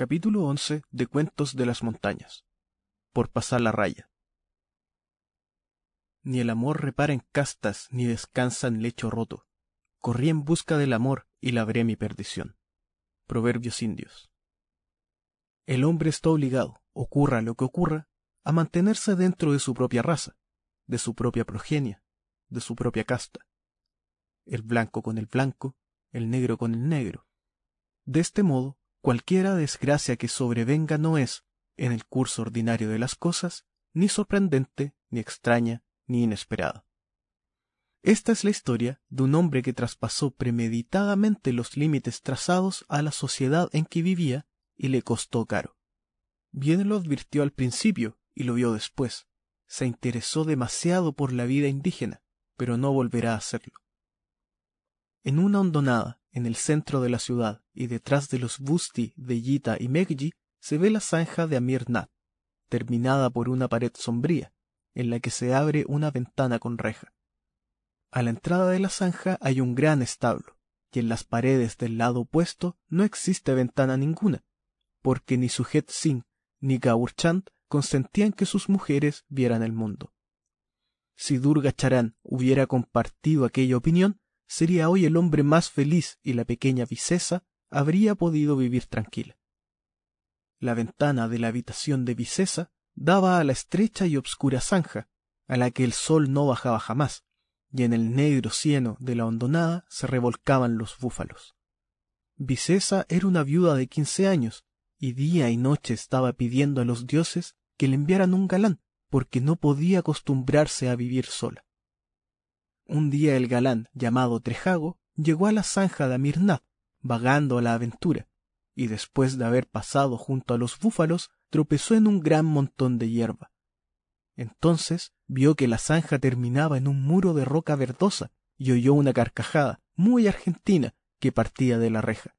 Capítulo 11 de Cuentos de las Montañas. Por pasar la raya. Ni el amor repara en castas, ni descansa en lecho roto. Corrí en busca del amor y labré mi perdición. Proverbios indios. El hombre está obligado, ocurra lo que ocurra, a mantenerse dentro de su propia raza, de su propia progenia, de su propia casta. El blanco con el blanco, el negro con el negro. De este modo, Cualquiera desgracia que sobrevenga no es, en el curso ordinario de las cosas, ni sorprendente, ni extraña, ni inesperada. Esta es la historia de un hombre que traspasó premeditadamente los límites trazados a la sociedad en que vivía y le costó caro. Bien lo advirtió al principio y lo vio después. Se interesó demasiado por la vida indígena, pero no volverá a hacerlo. En una hondonada, en el centro de la ciudad y detrás de los Busti de Yita y Megji se ve la zanja de Amirnat, terminada por una pared sombría, en la que se abre una ventana con reja. A la entrada de la zanja hay un gran establo, y en las paredes del lado opuesto no existe ventana ninguna, porque ni Sujet Singh ni Gaurchand consentían que sus mujeres vieran el mundo. Si Durga Charán hubiera compartido aquella opinión, sería hoy el hombre más feliz y la pequeña Vicesa habría podido vivir tranquila. La ventana de la habitación de Vicesa daba a la estrecha y obscura zanja, a la que el sol no bajaba jamás, y en el negro cieno de la hondonada se revolcaban los búfalos. Vicesa era una viuda de quince años, y día y noche estaba pidiendo a los dioses que le enviaran un galán, porque no podía acostumbrarse a vivir sola. Un día el galán, llamado Trejago, llegó a la zanja de Amirnath, vagando a la aventura, y después de haber pasado junto a los búfalos, tropezó en un gran montón de hierba. Entonces vio que la zanja terminaba en un muro de roca verdosa y oyó una carcajada muy argentina que partía de la reja.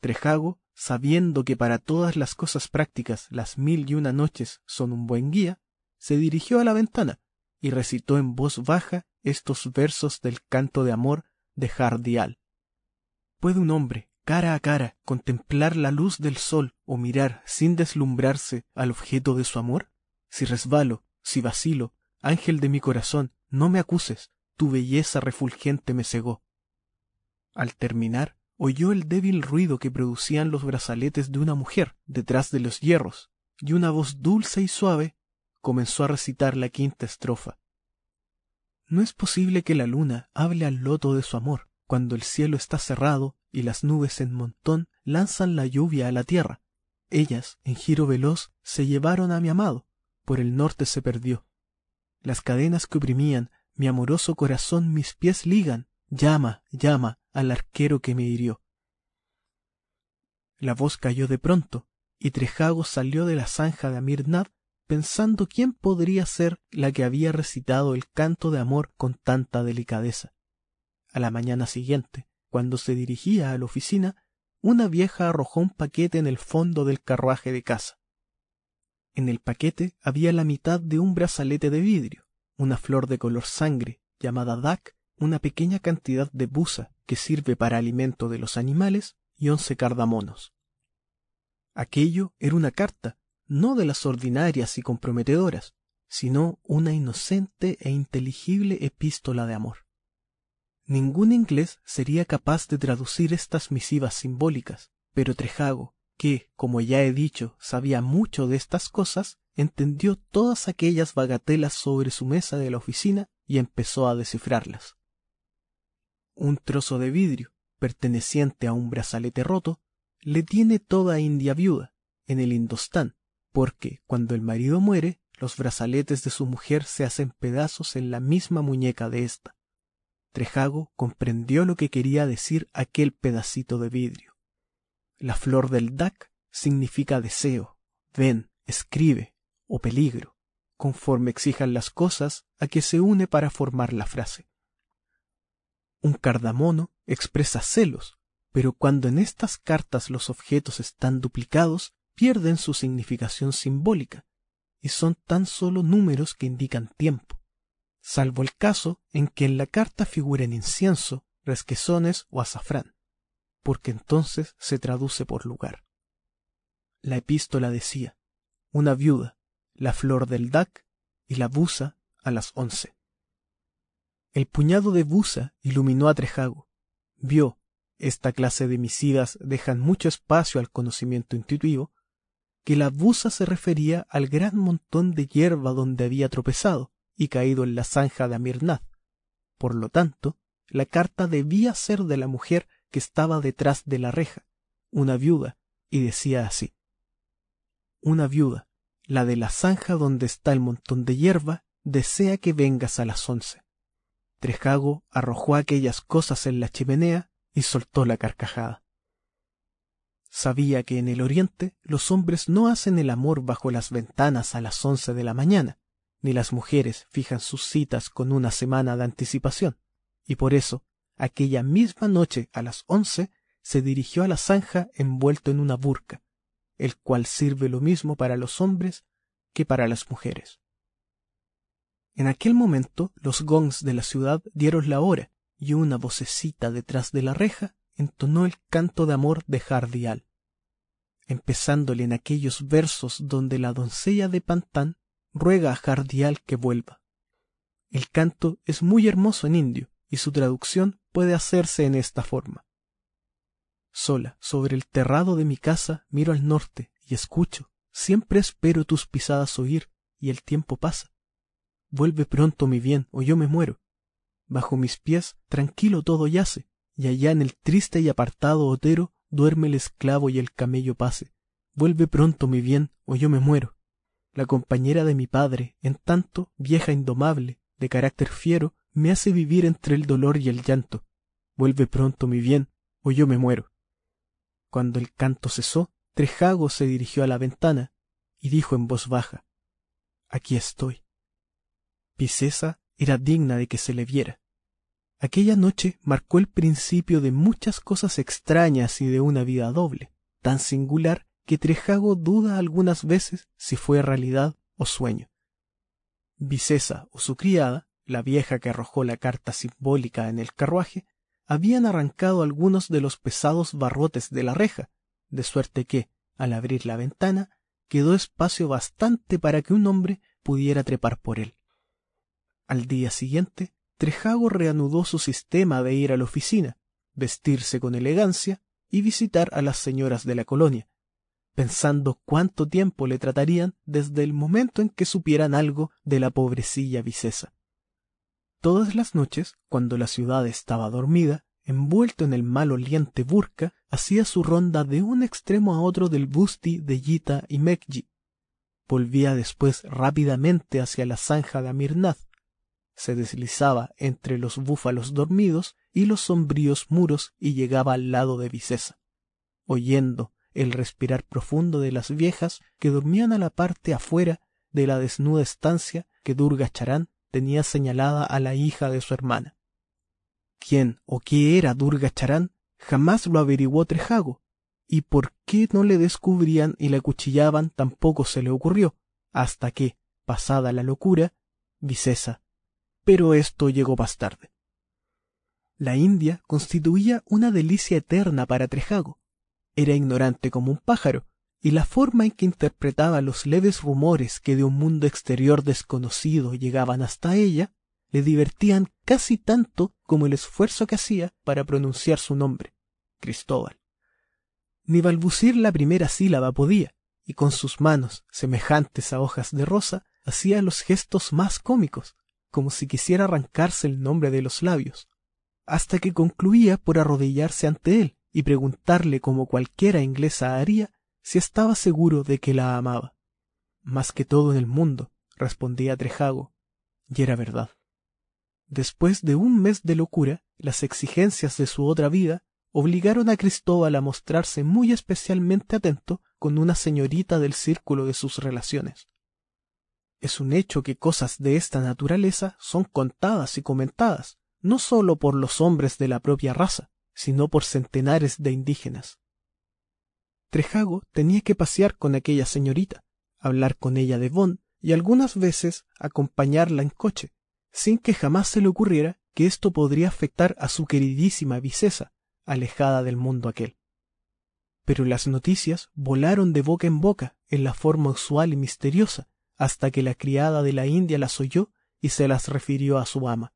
Trejago, sabiendo que para todas las cosas prácticas las mil y una noches son un buen guía, se dirigió a la ventana y recitó en voz baja estos versos del canto de amor de Jardial. ¿Puede un hombre, cara a cara, contemplar la luz del sol o mirar sin deslumbrarse al objeto de su amor? Si resbalo, si vacilo, ángel de mi corazón, no me acuses, tu belleza refulgente me cegó. Al terminar, oyó el débil ruido que producían los brazaletes de una mujer detrás de los hierros, y una voz dulce y suave comenzó a recitar la quinta estrofa. No es posible que la luna hable al loto de su amor, cuando el cielo está cerrado y las nubes en montón lanzan la lluvia a la tierra. Ellas, en giro veloz, se llevaron a mi amado, por el norte se perdió. Las cadenas que oprimían mi amoroso corazón mis pies ligan, llama, llama al arquero que me hirió. La voz cayó de pronto, y Trejago salió de la zanja de Amirnad pensando quién podría ser la que había recitado el canto de amor con tanta delicadeza. A la mañana siguiente, cuando se dirigía a la oficina, una vieja arrojó un paquete en el fondo del carruaje de casa. En el paquete había la mitad de un brazalete de vidrio, una flor de color sangre, llamada dak, una pequeña cantidad de busa que sirve para alimento de los animales y once cardamonos. Aquello era una carta no de las ordinarias y comprometedoras, sino una inocente e inteligible epístola de amor. Ningún inglés sería capaz de traducir estas misivas simbólicas, pero Trejago, que, como ya he dicho, sabía mucho de estas cosas, entendió todas aquellas bagatelas sobre su mesa de la oficina y empezó a descifrarlas. Un trozo de vidrio, perteneciente a un brazalete roto, le tiene toda India viuda, en el Indostán, porque cuando el marido muere, los brazaletes de su mujer se hacen pedazos en la misma muñeca de ésta. Trejago comprendió lo que quería decir aquel pedacito de vidrio. La flor del Dac significa deseo, ven, escribe, o peligro, conforme exijan las cosas a que se une para formar la frase. Un cardamono expresa celos, pero cuando en estas cartas los objetos están duplicados, pierden su significación simbólica y son tan solo números que indican tiempo, salvo el caso en que en la carta figuren incienso, resquezones o azafrán, porque entonces se traduce por lugar. La epístola decía, una viuda, la flor del Dac y la busa a las once. El puñado de busa iluminó a Trejago. Vio, esta clase de misidas dejan mucho espacio al conocimiento intuitivo, que la busa se refería al gran montón de hierba donde había tropezado y caído en la zanja de Amirnad. Por lo tanto, la carta debía ser de la mujer que estaba detrás de la reja, una viuda, y decía así. Una viuda, la de la zanja donde está el montón de hierba, desea que vengas a las once. Trejago arrojó aquellas cosas en la chimenea y soltó la carcajada. Sabía que en el Oriente los hombres no hacen el amor bajo las ventanas a las once de la mañana, ni las mujeres fijan sus citas con una semana de anticipación, y por eso, aquella misma noche a las once, se dirigió a la zanja envuelto en una burca, el cual sirve lo mismo para los hombres que para las mujeres. En aquel momento los gongs de la ciudad dieron la hora, y una vocecita detrás de la reja entonó el canto de amor de Jardial, empezándole en aquellos versos donde la doncella de Pantán ruega a Jardial que vuelva. El canto es muy hermoso en indio y su traducción puede hacerse en esta forma. Sola, sobre el terrado de mi casa, miro al norte y escucho, siempre espero tus pisadas oír, y el tiempo pasa. Vuelve pronto mi bien, o yo me muero. Bajo mis pies tranquilo todo yace, y allá en el triste y apartado otero duerme el esclavo y el camello pase. Vuelve pronto, mi bien, o yo me muero. La compañera de mi padre, en tanto, vieja indomable, de carácter fiero, me hace vivir entre el dolor y el llanto. Vuelve pronto, mi bien, o yo me muero. Cuando el canto cesó, Trejago se dirigió a la ventana y dijo en voz baja Aquí estoy. Pisesa era digna de que se le viera. Aquella noche marcó el principio de muchas cosas extrañas y de una vida doble, tan singular que Trejago duda algunas veces si fue realidad o sueño. Vicesa o su criada, la vieja que arrojó la carta simbólica en el carruaje, habían arrancado algunos de los pesados barrotes de la reja, de suerte que, al abrir la ventana, quedó espacio bastante para que un hombre pudiera trepar por él. Al día siguiente, Trejago reanudó su sistema de ir a la oficina, vestirse con elegancia y visitar a las señoras de la colonia, pensando cuánto tiempo le tratarían desde el momento en que supieran algo de la pobrecilla vicesa. Todas las noches, cuando la ciudad estaba dormida, envuelto en el mal oliente burka, hacía su ronda de un extremo a otro del busti de Yita y Mekji. Volvía después rápidamente hacia la zanja de Amirnath, se deslizaba entre los búfalos dormidos y los sombríos muros y llegaba al lado de Vicesa. Oyendo el respirar profundo de las viejas que dormían a la parte afuera de la desnuda estancia que Durga Charán tenía señalada a la hija de su hermana. ¿Quién o qué era Durga Charán? Jamás lo averiguó Trejago. ¿Y por qué no le descubrían y le cuchillaban tampoco se le ocurrió? Hasta que, pasada la locura, Vicesa pero esto llegó más tarde. La India constituía una delicia eterna para Trejago. Era ignorante como un pájaro, y la forma en que interpretaba los leves rumores que de un mundo exterior desconocido llegaban hasta ella, le divertían casi tanto como el esfuerzo que hacía para pronunciar su nombre, Cristóbal. Ni balbucir la primera sílaba podía, y con sus manos, semejantes a hojas de rosa, hacía los gestos más cómicos, como si quisiera arrancarse el nombre de los labios, hasta que concluía por arrodillarse ante él y preguntarle como cualquiera inglesa haría si estaba seguro de que la amaba. Más que todo en el mundo, respondía Trejago, y era verdad. Después de un mes de locura, las exigencias de su otra vida obligaron a Cristóbal a mostrarse muy especialmente atento con una señorita del círculo de sus relaciones. Es un hecho que cosas de esta naturaleza son contadas y comentadas, no sólo por los hombres de la propia raza, sino por centenares de indígenas. Trejago tenía que pasear con aquella señorita, hablar con ella de Bon y algunas veces acompañarla en coche, sin que jamás se le ocurriera que esto podría afectar a su queridísima vicesa, alejada del mundo aquel. Pero las noticias volaron de boca en boca en la forma usual y misteriosa hasta que la criada de la India las oyó y se las refirió a su ama.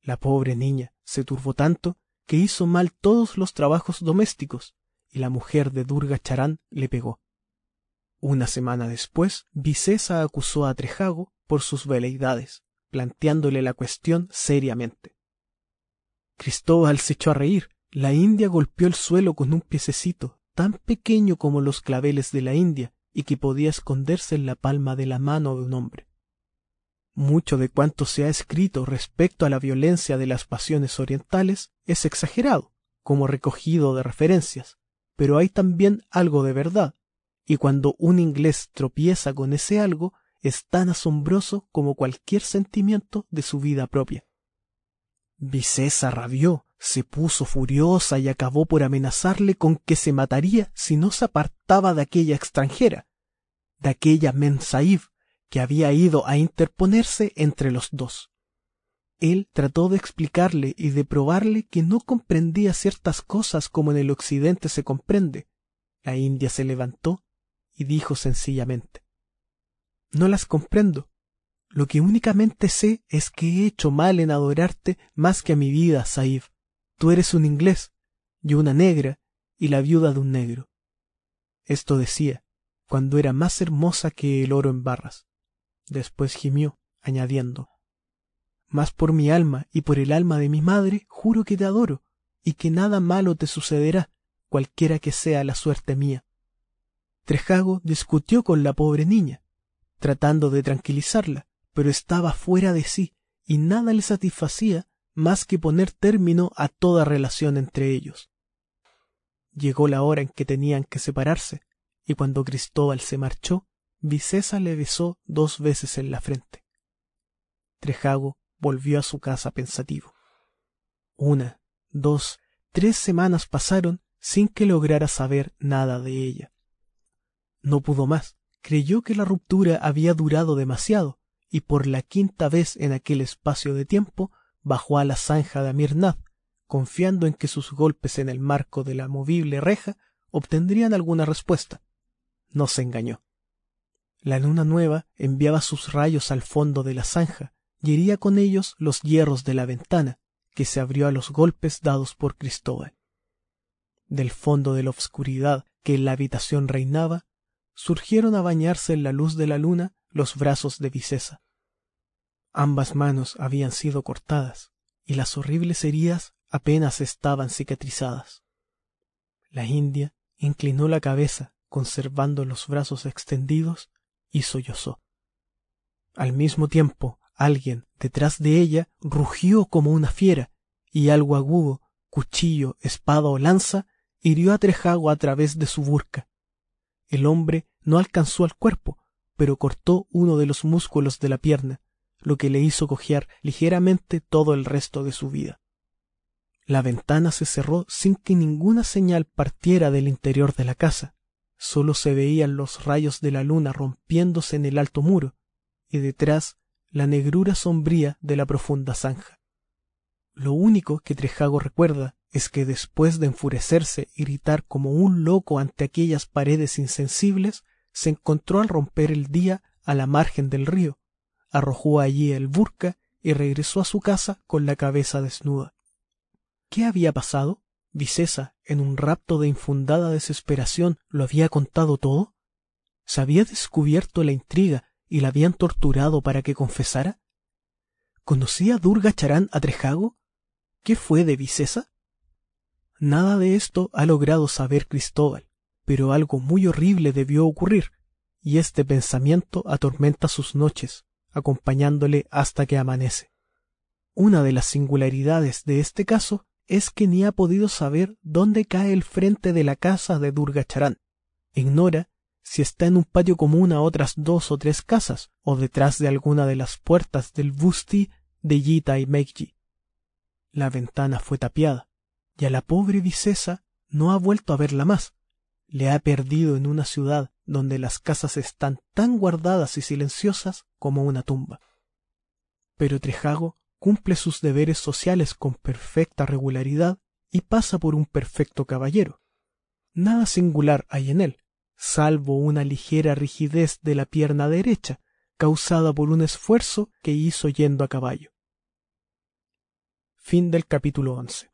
La pobre niña se turbó tanto que hizo mal todos los trabajos domésticos, y la mujer de Durga Charán le pegó. Una semana después, Vicesa acusó a Trejago por sus veleidades, planteándole la cuestión seriamente. Cristóbal se echó a reír. La India golpeó el suelo con un piececito tan pequeño como los claveles de la India y que podía esconderse en la palma de la mano de un hombre. Mucho de cuanto se ha escrito respecto a la violencia de las pasiones orientales es exagerado, como recogido de referencias, pero hay también algo de verdad, y cuando un inglés tropieza con ese algo, es tan asombroso como cualquier sentimiento de su vida propia. Vicesa rabió, se puso furiosa y acabó por amenazarle con que se mataría si no se apartaba de aquella extranjera, de aquella Mensaib que había ido a interponerse entre los dos. Él trató de explicarle y de probarle que no comprendía ciertas cosas como en el occidente se comprende. La India se levantó y dijo sencillamente No las comprendo. Lo que únicamente sé es que he hecho mal en adorarte más que a mi vida, Saib Tú eres un inglés, yo una negra y la viuda de un negro. Esto decía, cuando era más hermosa que el oro en barras. Después gimió, añadiendo Más por mi alma y por el alma de mi madre juro que te adoro, y que nada malo te sucederá, cualquiera que sea la suerte mía. Trejago discutió con la pobre niña, tratando de tranquilizarla, pero estaba fuera de sí, y nada le satisfacía más que poner término a toda relación entre ellos. Llegó la hora en que tenían que separarse, y cuando Cristóbal se marchó, Vicesa le besó dos veces en la frente. Trejago volvió a su casa pensativo. Una, dos, tres semanas pasaron sin que lograra saber nada de ella. No pudo más, creyó que la ruptura había durado demasiado, y por la quinta vez en aquel espacio de tiempo bajó a la zanja de Amirnad, confiando en que sus golpes en el marco de la movible reja obtendrían alguna respuesta. No se engañó. La luna nueva enviaba sus rayos al fondo de la zanja y hería con ellos los hierros de la ventana, que se abrió a los golpes dados por Cristóbal. Del fondo de la obscuridad que en la habitación reinaba, surgieron a bañarse en la luz de la luna los brazos de Vicesa. Ambas manos habían sido cortadas y las horribles heridas apenas estaban cicatrizadas. La india inclinó la cabeza, conservando los brazos extendidos, y sollozó. Al mismo tiempo, alguien detrás de ella rugió como una fiera, y algo agudo, cuchillo, espada o lanza, hirió a Trejago a través de su burca. El hombre no alcanzó al cuerpo, pero cortó uno de los músculos de la pierna, lo que le hizo cojear ligeramente todo el resto de su vida. La ventana se cerró sin que ninguna señal partiera del interior de la casa. Solo se veían los rayos de la luna rompiéndose en el alto muro, y detrás la negrura sombría de la profunda zanja. Lo único que Trejago recuerda es que después de enfurecerse y gritar como un loco ante aquellas paredes insensibles, se encontró al romper el día a la margen del río, arrojó allí el burka y regresó a su casa con la cabeza desnuda. ¿Qué había pasado? Vicesa, en un rapto de infundada desesperación, lo había contado todo. ¿Se había descubierto la intriga y la habían torturado para que confesara? ¿Conocía Durga Charán a Trejago? ¿Qué fue de Vicesa? Nada de esto ha logrado saber Cristóbal, pero algo muy horrible debió ocurrir, y este pensamiento atormenta sus noches, acompañándole hasta que amanece. Una de las singularidades de este caso es que ni ha podido saber dónde cae el frente de la casa de Durgacharán. Ignora si está en un patio común a otras dos o tres casas, o detrás de alguna de las puertas del Busti de Yita y Meiji. La ventana fue tapiada, y a la pobre Vicesa no ha vuelto a verla más. Le ha perdido en una ciudad donde las casas están tan guardadas y silenciosas como una tumba. Pero Trejago cumple sus deberes sociales con perfecta regularidad y pasa por un perfecto caballero. Nada singular hay en él, salvo una ligera rigidez de la pierna derecha, causada por un esfuerzo que hizo yendo a caballo. Fin del capítulo once.